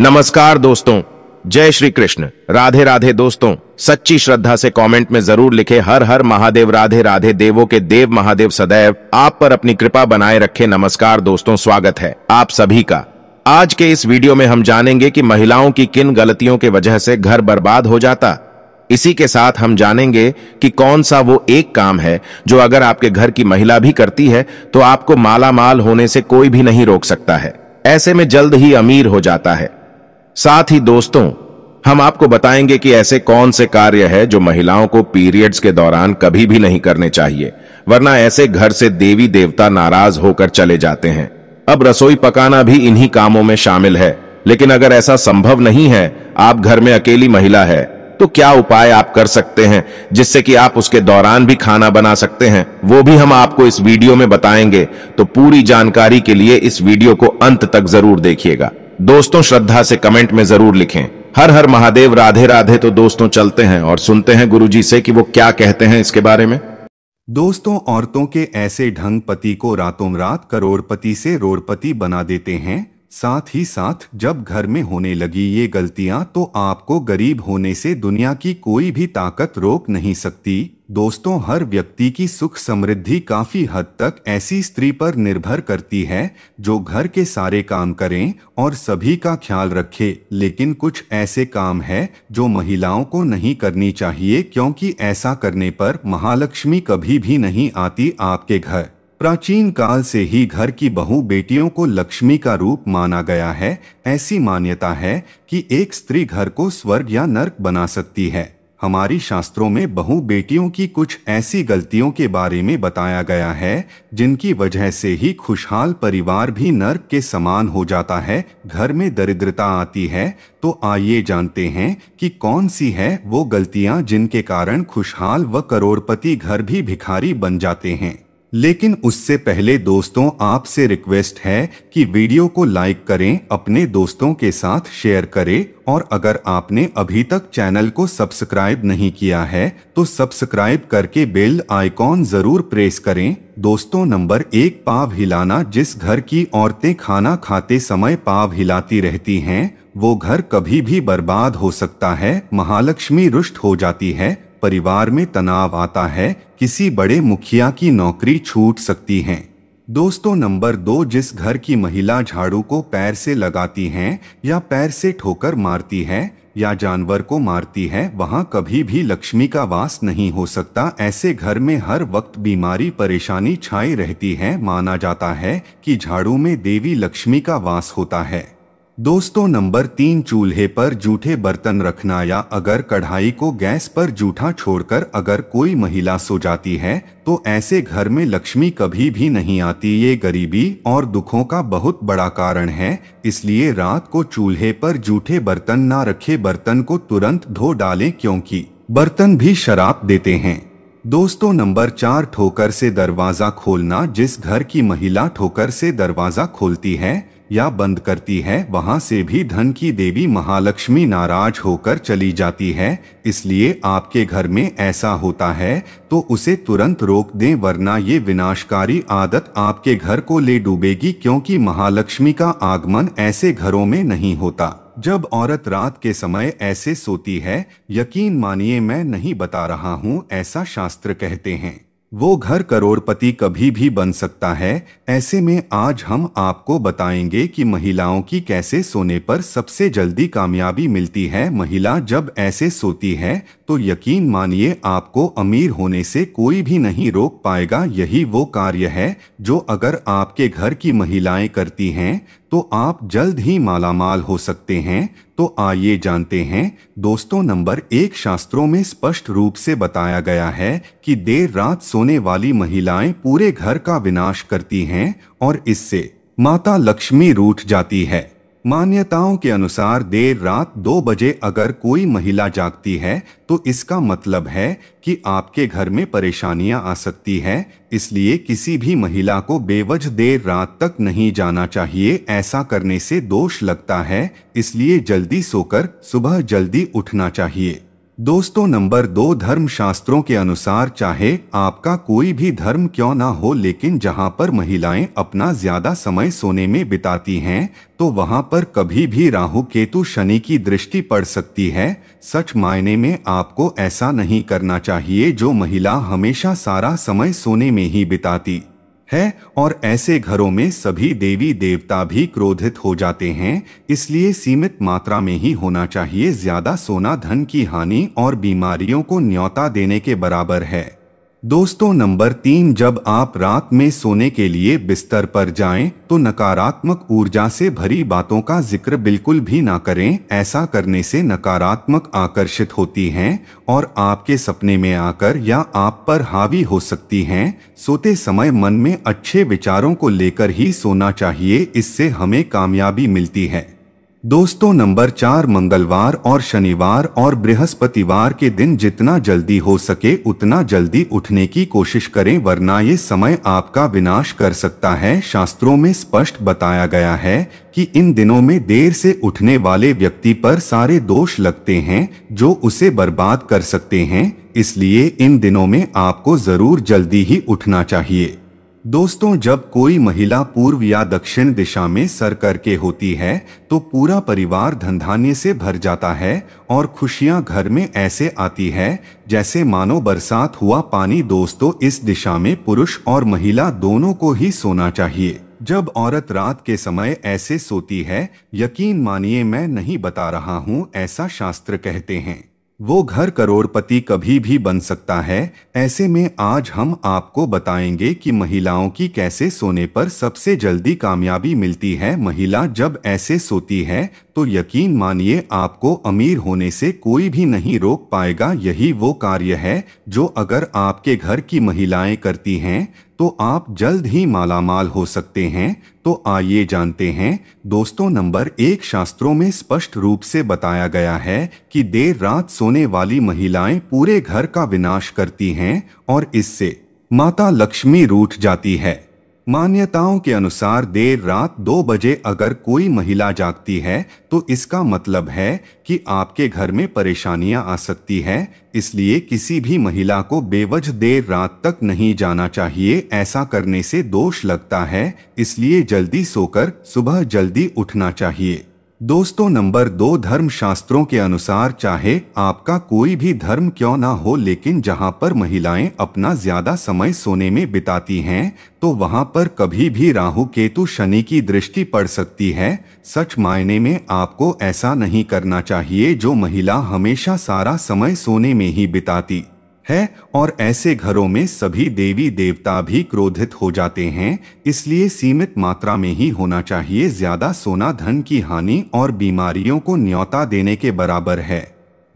नमस्कार दोस्तों जय श्री कृष्ण राधे राधे दोस्तों सच्ची श्रद्धा से कमेंट में जरूर लिखे हर हर महादेव राधे राधे देवों के देव महादेव सदैव आप पर अपनी कृपा बनाए रखे नमस्कार दोस्तों स्वागत है आप सभी का आज के इस वीडियो में हम जानेंगे कि महिलाओं की किन गलतियों के वजह से घर बर्बाद हो जाता इसी के साथ हम जानेंगे कि कौन सा वो एक काम है जो अगर आपके घर की महिला भी करती है तो आपको मालामाल होने से कोई भी नहीं रोक सकता है ऐसे में जल्द ही अमीर हो जाता है साथ ही दोस्तों हम आपको बताएंगे कि ऐसे कौन से कार्य है जो महिलाओं को पीरियड्स के दौरान कभी भी नहीं करने चाहिए वरना ऐसे घर से देवी देवता नाराज होकर चले जाते हैं अब रसोई पकाना भी इन्हीं कामों में शामिल है लेकिन अगर ऐसा संभव नहीं है आप घर में अकेली महिला है तो क्या उपाय आप कर सकते हैं जिससे कि आप उसके दौरान भी खाना बना सकते हैं वो भी हम आपको इस वीडियो में बताएंगे तो पूरी जानकारी के लिए इस वीडियो को अंत तक जरूर देखिएगा दोस्तों श्रद्धा से कमेंट में जरूर लिखें हर हर महादेव राधे राधे तो दोस्तों चलते हैं और सुनते हैं गुरुजी से कि वो क्या कहते हैं इसके बारे में दोस्तों औरतों के ऐसे ढंग पति को रातों रात करोड़पति से रोड़पति बना देते हैं साथ ही साथ जब घर में होने लगी ये गलतियां तो आपको गरीब होने से दुनिया की कोई भी ताकत रोक नहीं सकती दोस्तों हर व्यक्ति की सुख समृद्धि काफी हद तक ऐसी स्त्री पर निर्भर करती है जो घर के सारे काम करें और सभी का ख्याल रखे लेकिन कुछ ऐसे काम है जो महिलाओं को नहीं करनी चाहिए क्योंकि ऐसा करने पर महालक्ष्मी कभी भी नहीं आती आपके घर प्राचीन काल से ही घर की बहु बेटियों को लक्ष्मी का रूप माना गया है ऐसी मान्यता है कि एक स्त्री घर को स्वर्ग या नर्क बना सकती है हमारी शास्त्रों में बहु बेटियों की कुछ ऐसी गलतियों के बारे में बताया गया है जिनकी वजह से ही खुशहाल परिवार भी नर्क के समान हो जाता है घर में दरिद्रता आती है तो आइए जानते हैं कि कौन सी है वो गलतियाँ जिनके कारण खुशहाल व करोड़पति घर भी भिखारी बन जाते हैं लेकिन उससे पहले दोस्तों आपसे रिक्वेस्ट है कि वीडियो को लाइक करें अपने दोस्तों के साथ शेयर करें और अगर आपने अभी तक चैनल को सब्सक्राइब नहीं किया है तो सब्सक्राइब करके बेल आइकॉन जरूर प्रेस करें दोस्तों नंबर एक पाव हिलाना जिस घर की औरतें खाना खाते समय पाव हिलाती रहती हैं वो घर कभी भी बर्बाद हो सकता है महालक्ष्मी रुष्ट हो जाती है परिवार में तनाव आता है किसी बड़े मुखिया की नौकरी छूट सकती है दोस्तों नंबर दो जिस घर की महिला झाड़ू को पैर से लगाती हैं या पैर से ठोकर मारती है या जानवर को मारती है वहाँ कभी भी लक्ष्मी का वास नहीं हो सकता ऐसे घर में हर वक्त बीमारी परेशानी छाई रहती है माना जाता है कि झाड़ू में देवी लक्ष्मी का वास होता है दोस्तों नंबर तीन चूल्हे पर जूठे बर्तन रखना या अगर कढ़ाई को गैस पर जूठा छोड़कर अगर कोई महिला सो जाती है तो ऐसे घर में लक्ष्मी कभी भी नहीं आती ये गरीबी और दुखों का बहुत बड़ा कारण है इसलिए रात को चूल्हे पर जूठे बर्तन ना रखे बर्तन को तुरंत धो डालें क्योंकि बर्तन भी शराब देते हैं दोस्तों नंबर चार ठोकर से दरवाजा खोलना जिस घर की महिला ठोकर से दरवाजा खोलती है या बंद करती है वहां से भी धन की देवी महालक्ष्मी नाराज होकर चली जाती है इसलिए आपके घर में ऐसा होता है तो उसे तुरंत रोक दें वरना ये विनाशकारी आदत आपके घर को ले डूबेगी क्योंकि महालक्ष्मी का आगमन ऐसे घरों में नहीं होता जब औरत रात के समय ऐसे सोती है यकीन मानिए मैं नहीं बता रहा हूँ ऐसा शास्त्र कहते हैं वो घर करोड़पति कभी भी बन सकता है ऐसे में आज हम आपको बताएंगे कि महिलाओं की कैसे सोने पर सबसे जल्दी कामयाबी मिलती है महिला जब ऐसे सोती है तो यकीन मानिए आपको अमीर होने से कोई भी नहीं रोक पाएगा यही वो कार्य है जो अगर आपके घर की महिलाएं करती हैं तो आप जल्द ही मालामाल हो सकते हैं तो आइए जानते हैं दोस्तों नंबर एक शास्त्रों में स्पष्ट रूप से बताया गया है कि देर रात सोने वाली महिलाएं पूरे घर का विनाश करती हैं और इससे माता लक्ष्मी रूठ जाती है मान्यताओं के अनुसार देर रात दो बजे अगर कोई महिला जागती है तो इसका मतलब है कि आपके घर में परेशानियां आ सकती है इसलिए किसी भी महिला को बेवज देर रात तक नहीं जाना चाहिए ऐसा करने से दोष लगता है इसलिए जल्दी सोकर सुबह जल्दी उठना चाहिए दोस्तों नंबर दो धर्म शास्त्रों के अनुसार चाहे आपका कोई भी धर्म क्यों ना हो लेकिन जहां पर महिलाएं अपना ज्यादा समय सोने में बिताती हैं तो वहां पर कभी भी राहु केतु शनि की दृष्टि पड़ सकती है सच मायने में आपको ऐसा नहीं करना चाहिए जो महिला हमेशा सारा समय सोने में ही बिताती है और ऐसे घरों में सभी देवी देवता भी क्रोधित हो जाते हैं इसलिए सीमित मात्रा में ही होना चाहिए ज्यादा सोना धन की हानि और बीमारियों को न्योता देने के बराबर है दोस्तों नंबर तीन जब आप रात में सोने के लिए बिस्तर पर जाएं, तो नकारात्मक ऊर्जा से भरी बातों का जिक्र बिल्कुल भी ना करें ऐसा करने से नकारात्मक आकर्षित होती हैं और आपके सपने में आकर या आप पर हावी हो सकती हैं सोते समय मन में अच्छे विचारों को लेकर ही सोना चाहिए इससे हमें कामयाबी मिलती है दोस्तों नंबर चार मंगलवार और शनिवार और बृहस्पतिवार के दिन जितना जल्दी हो सके उतना जल्दी उठने की कोशिश करें वरना ये समय आपका विनाश कर सकता है शास्त्रों में स्पष्ट बताया गया है कि इन दिनों में देर से उठने वाले व्यक्ति पर सारे दोष लगते हैं जो उसे बर्बाद कर सकते हैं इसलिए इन दिनों में आपको जरूर जल्दी ही उठना चाहिए दोस्तों जब कोई महिला पूर्व या दक्षिण दिशा में सर करके होती है तो पूरा परिवार धंधाने से भर जाता है और खुशियां घर में ऐसे आती है जैसे मानो बरसात हुआ पानी दोस्तों इस दिशा में पुरुष और महिला दोनों को ही सोना चाहिए जब औरत रात के समय ऐसे सोती है यकीन मानिए मैं नहीं बता रहा हूँ ऐसा शास्त्र कहते हैं वो घर करोड़पति कभी भी बन सकता है ऐसे में आज हम आपको बताएंगे कि महिलाओं की कैसे सोने पर सबसे जल्दी कामयाबी मिलती है महिला जब ऐसे सोती है तो यकीन मानिए आपको अमीर होने से कोई भी नहीं रोक पाएगा यही वो कार्य है जो अगर आपके घर की महिलाएं करती हैं तो आप जल्द ही मालामाल हो सकते हैं तो आइए जानते हैं दोस्तों नंबर एक शास्त्रों में स्पष्ट रूप से बताया गया है कि देर रात सोने वाली महिलाएं पूरे घर का विनाश करती हैं और इससे माता लक्ष्मी रूठ जाती है मान्यताओं के अनुसार देर रात दो बजे अगर कोई महिला जागती है तो इसका मतलब है कि आपके घर में परेशानियां आ सकती है इसलिए किसी भी महिला को बेवजह देर रात तक नहीं जाना चाहिए ऐसा करने से दोष लगता है इसलिए जल्दी सोकर सुबह जल्दी उठना चाहिए दोस्तों नंबर दो धर्म शास्त्रों के अनुसार चाहे आपका कोई भी धर्म क्यों ना हो लेकिन जहां पर महिलाएं अपना ज्यादा समय सोने में बिताती हैं तो वहां पर कभी भी राहु केतु शनि की दृष्टि पड़ सकती है सच मायने में आपको ऐसा नहीं करना चाहिए जो महिला हमेशा सारा समय सोने में ही बिताती है और ऐसे घरों में सभी देवी देवता भी क्रोधित हो जाते हैं इसलिए सीमित मात्रा में ही होना चाहिए ज्यादा सोना धन की हानि और बीमारियों को न्योता देने के बराबर है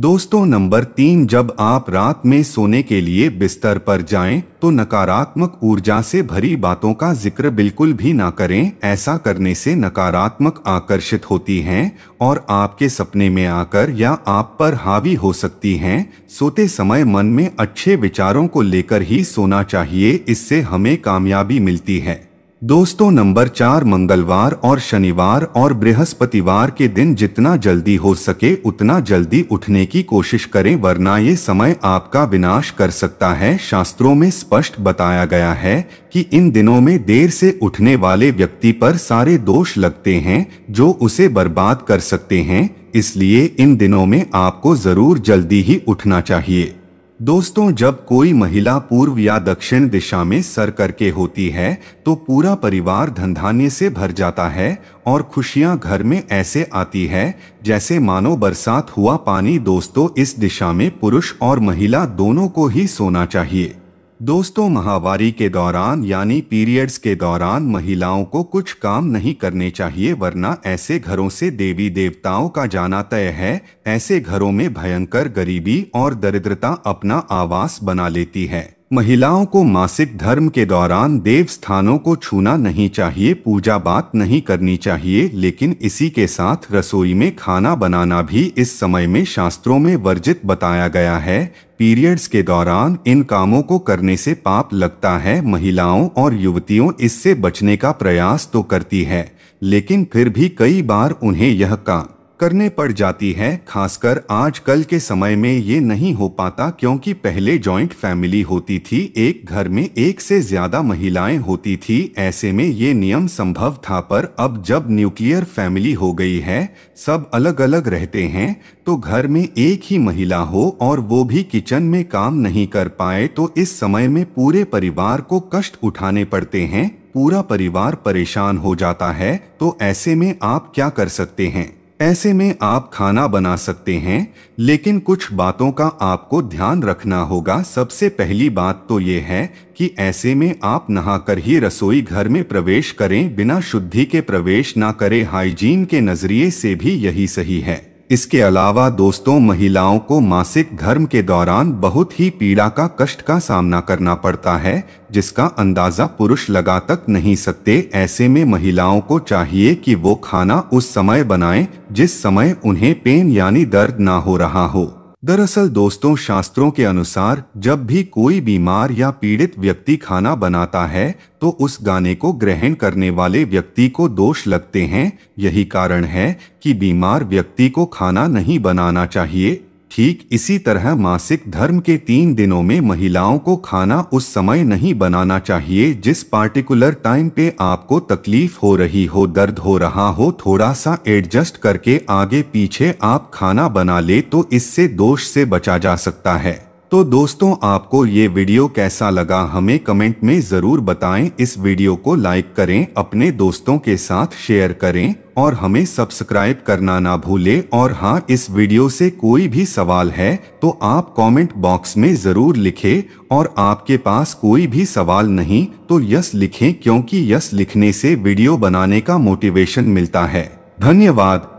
दोस्तों नंबर तीन जब आप रात में सोने के लिए बिस्तर पर जाएं, तो नकारात्मक ऊर्जा से भरी बातों का जिक्र बिल्कुल भी ना करें ऐसा करने से नकारात्मक आकर्षित होती हैं और आपके सपने में आकर या आप पर हावी हो सकती हैं सोते समय मन में अच्छे विचारों को लेकर ही सोना चाहिए इससे हमें कामयाबी मिलती है दोस्तों नंबर चार मंगलवार और शनिवार और बृहस्पतिवार के दिन जितना जल्दी हो सके उतना जल्दी उठने की कोशिश करें वरना ये समय आपका विनाश कर सकता है शास्त्रों में स्पष्ट बताया गया है कि इन दिनों में देर से उठने वाले व्यक्ति पर सारे दोष लगते हैं जो उसे बर्बाद कर सकते हैं इसलिए इन दिनों में आपको जरूर जल्दी ही उठना चाहिए दोस्तों जब कोई महिला पूर्व या दक्षिण दिशा में सर करके होती है तो पूरा परिवार धनधान्य से भर जाता है और खुशियां घर में ऐसे आती है जैसे मानो बरसात हुआ पानी दोस्तों इस दिशा में पुरुष और महिला दोनों को ही सोना चाहिए दोस्तों महावारी के दौरान यानी पीरियड्स के दौरान महिलाओं को कुछ काम नहीं करने चाहिए वरना ऐसे घरों से देवी देवताओं का जाना तय है ऐसे घरों में भयंकर गरीबी और दरिद्रता अपना आवास बना लेती है महिलाओं को मासिक धर्म के दौरान देव स्थानों को छूना नहीं चाहिए पूजा बात नहीं करनी चाहिए लेकिन इसी के साथ रसोई में खाना बनाना भी इस समय में शास्त्रों में वर्जित बताया गया है पीरियड्स के दौरान इन कामों को करने से पाप लगता है महिलाओं और युवतियों इससे बचने का प्रयास तो करती है लेकिन फिर भी कई बार उन्हें यह काम करने पड़ जाती है खासकर आजकल के समय में ये नहीं हो पाता क्योंकि पहले जॉइंट फैमिली होती थी एक घर में एक से ज्यादा महिलाएं होती थी ऐसे में ये नियम संभव था पर अब जब न्यूक्लियर फैमिली हो गई है सब अलग अलग रहते हैं तो घर में एक ही महिला हो और वो भी किचन में काम नहीं कर पाए तो इस समय में पूरे परिवार को कष्ट उठाने पड़ते हैं पूरा परिवार परेशान हो जाता है तो ऐसे में आप क्या कर सकते हैं ऐसे में आप खाना बना सकते हैं लेकिन कुछ बातों का आपको ध्यान रखना होगा सबसे पहली बात तो ये है कि ऐसे में आप नहाकर ही रसोई घर में प्रवेश करें बिना शुद्धि के प्रवेश ना करें हाइजीन के नज़रिए से भी यही सही है इसके अलावा दोस्तों महिलाओं को मासिक धर्म के दौरान बहुत ही पीड़ा का कष्ट का सामना करना पड़ता है जिसका अंदाजा पुरुष लगा तक नहीं सकते ऐसे में महिलाओं को चाहिए कि वो खाना उस समय बनाएं जिस समय उन्हें पेन यानी दर्द ना हो रहा हो दरअसल दोस्तों शास्त्रों के अनुसार जब भी कोई बीमार या पीड़ित व्यक्ति खाना बनाता है तो उस गाने को ग्रहण करने वाले व्यक्ति को दोष लगते हैं यही कारण है कि बीमार व्यक्ति को खाना नहीं बनाना चाहिए ठीक इसी तरह मासिक धर्म के तीन दिनों में महिलाओं को खाना उस समय नहीं बनाना चाहिए जिस पार्टिकुलर टाइम पे आपको तकलीफ हो रही हो दर्द हो रहा हो थोड़ा सा एडजस्ट करके आगे पीछे आप खाना बना ले तो इससे दोष से बचा जा सकता है तो दोस्तों आपको ये वीडियो कैसा लगा हमें कमेंट में ज़रूर बताएं इस वीडियो को लाइक करें अपने दोस्तों के साथ शेयर करें और हमें सब्सक्राइब करना ना भूले और हाँ इस वीडियो से कोई भी सवाल है तो आप कमेंट बॉक्स में ज़रूर लिखें और आपके पास कोई भी सवाल नहीं तो यस लिखें क्योंकि यस लिखने से वीडियो बनाने का मोटिवेशन मिलता है धन्यवाद